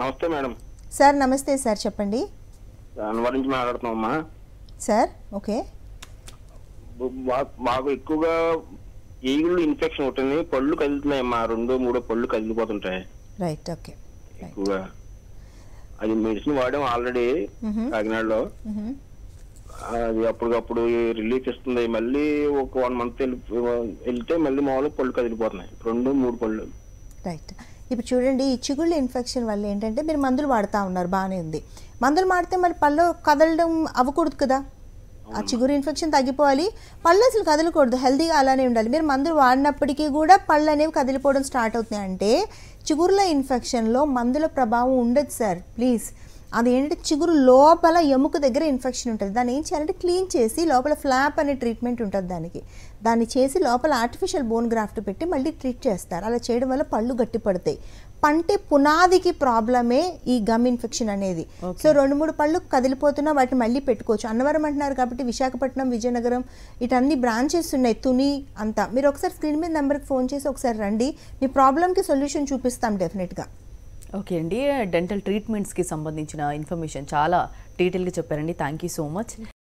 నమస్తే madam sir నమస్తే sir చెప్పండి నుంచి మాట్లాడుతున్నామమ్మా సార్ ఓకే మాకు ఎక్కువగా ఈగుళ్ళు ఇన్ఫెక్షన్ ఉంటుంది పళ్ళు కదులుతున్నాయి అమ్మా రెండు మూడో పళ్ళు కదిలిపోతుంటాయి రైట్ ఓకే ఎక్కువగా అది మెడిసిన్ వాడడం ఆల్రెడీ కాకినాడలో అది అప్పటికప్పుడు రిలీఫ్ ఇస్తుంది మళ్ళీ ఒక వన్ మంత్ వెళ్తే మళ్ళీ మామూలుగా పళ్ళు కదిలిపోతున్నాయి రెండు మూడు పళ్ళు రైట్ ఇప్పుడు చూడండి ఈ చిగుళ్ళ ఇన్ఫెక్షన్ వల్ల ఏంటంటే మీరు మందులు వాడుతూ ఉన్నారు బాగానే ఉంది మందులు వాడితే మరి పళ్ళు కదలడం అవ్వకూడదు కదా ఆ చిగురు ఇన్ఫెక్షన్ తగ్గిపోవాలి పళ్ళు అసలు కదలకూడదు హెల్తీగా అలానే ఉండాలి మీరు మందులు వాడినప్పటికీ కూడా పళ్ళు అనేవి కదిలిపోవడం స్టార్ట్ అవుతున్నాయి అంటే చిగురుల ఇన్ఫెక్షన్లో మందుల ప్రభావం ఉండదు సార్ ప్లీజ్ అది ఏంటంటే చిగురు లోపల ఎముక దగ్గర ఇన్ఫెక్షన్ ఉంటుంది దాన్ని ఏం చేయాలంటే క్లీన్ చేసి లోపల ఫ్లాప్ అనే ట్రీట్మెంట్ ఉంటుంది దానికి దాన్ని చేసి లోపల ఆర్టిఫిషియల్ బోన్ గ్రాఫ్ట్ పెట్టి మళ్ళీ ట్రీట్ చేస్తారు అలా చేయడం వల్ల పళ్ళు గట్టి పడతాయి పంటే పునాదికి ప్రాబ్లమే ఈ గమ్ ఇన్ఫెక్షన్ అనేది సో రెండు మూడు పళ్ళు కదిలిపోతున్నా వాటిని మళ్ళీ పెట్టుకోవచ్చు అన్నవరం అంటున్నారు కాబట్టి విశాఖపట్నం విజయనగరం ఇటన్ని బ్రాంచెస్ ఉన్నాయి తుని అంతా మీరు ఒకసారి స్క్రీన్ మీద నెంబర్కి ఫోన్ చేసి ఒకసారి రండి మీ ప్రాబ్లమ్కి సొల్యూషన్ చూపిస్తాం డెఫినెట్గా ఓకే అండి డెంటల్ ట్రీట్మెంట్స్కి సంబంధించిన ఇన్ఫర్మేషన్ చాలా డీటెయిల్గా చెప్పారండి థ్యాంక్ యూ సో మచ్